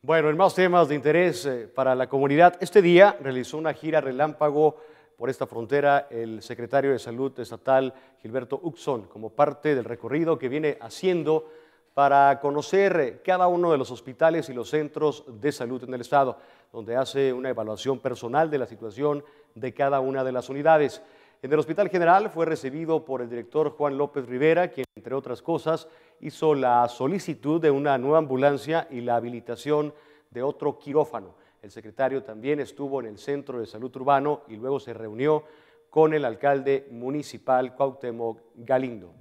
Bueno, en más temas de interés eh, para la comunidad, este día realizó una gira relámpago por esta frontera el secretario de Salud Estatal Gilberto Uxon como parte del recorrido que viene haciendo para conocer eh, cada uno de los hospitales y los centros de salud en el Estado, donde hace una evaluación personal de la situación de cada una de las unidades. En el Hospital General fue recibido por el director Juan López Rivera, quien, entre otras cosas, hizo la solicitud de una nueva ambulancia y la habilitación de otro quirófano. El secretario también estuvo en el Centro de Salud Urbano y luego se reunió con el alcalde municipal Cuauhtémoc Galindo.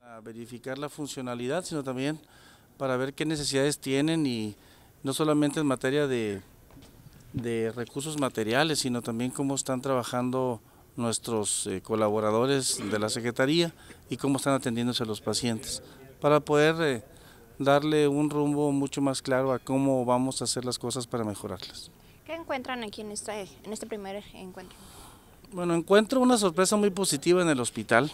A verificar la funcionalidad, sino también para ver qué necesidades tienen y no solamente en materia de, de recursos materiales, sino también cómo están trabajando nuestros eh, colaboradores de la Secretaría y cómo están atendiéndose los pacientes, para poder eh, darle un rumbo mucho más claro a cómo vamos a hacer las cosas para mejorarlas. ¿Qué encuentran aquí en este, en este primer encuentro? Bueno, encuentro una sorpresa muy positiva en el hospital.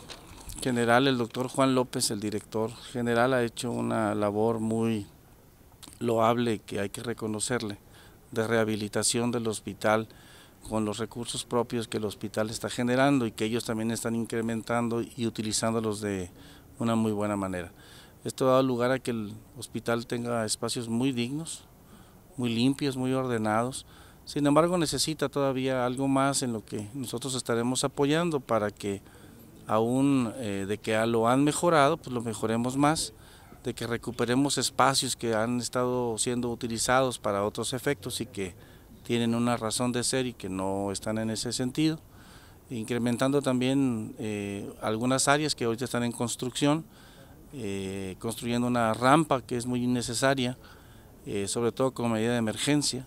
General, el doctor Juan López, el director general, ha hecho una labor muy loable que hay que reconocerle, de rehabilitación del hospital, con los recursos propios que el hospital está generando y que ellos también están incrementando y utilizándolos de una muy buena manera. Esto ha dado lugar a que el hospital tenga espacios muy dignos, muy limpios, muy ordenados. Sin embargo, necesita todavía algo más en lo que nosotros estaremos apoyando para que aún eh, de que lo han mejorado, pues lo mejoremos más, de que recuperemos espacios que han estado siendo utilizados para otros efectos y que tienen una razón de ser y que no están en ese sentido. Incrementando también eh, algunas áreas que hoy están en construcción, eh, construyendo una rampa que es muy necesaria, eh, sobre todo como medida de emergencia.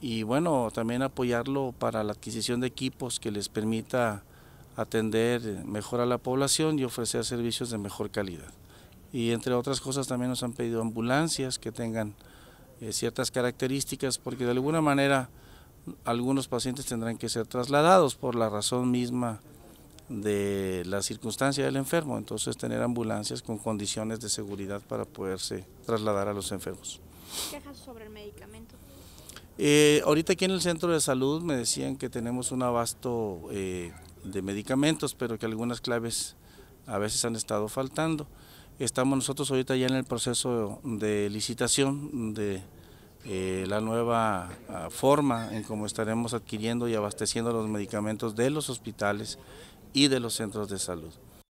Y bueno, también apoyarlo para la adquisición de equipos que les permita atender mejor a la población y ofrecer servicios de mejor calidad. Y entre otras cosas también nos han pedido ambulancias que tengan eh, ciertas características, porque de alguna manera algunos pacientes tendrán que ser trasladados por la razón misma de la circunstancia del enfermo, entonces tener ambulancias con condiciones de seguridad para poderse trasladar a los enfermos. ¿Quejas sobre el medicamento? Eh, ahorita aquí en el centro de salud me decían que tenemos un abasto eh, de medicamentos, pero que algunas claves a veces han estado faltando. Estamos nosotros ahorita ya en el proceso de licitación de eh, la nueva ah, forma en cómo estaremos adquiriendo y abasteciendo los medicamentos de los hospitales y de los centros de salud.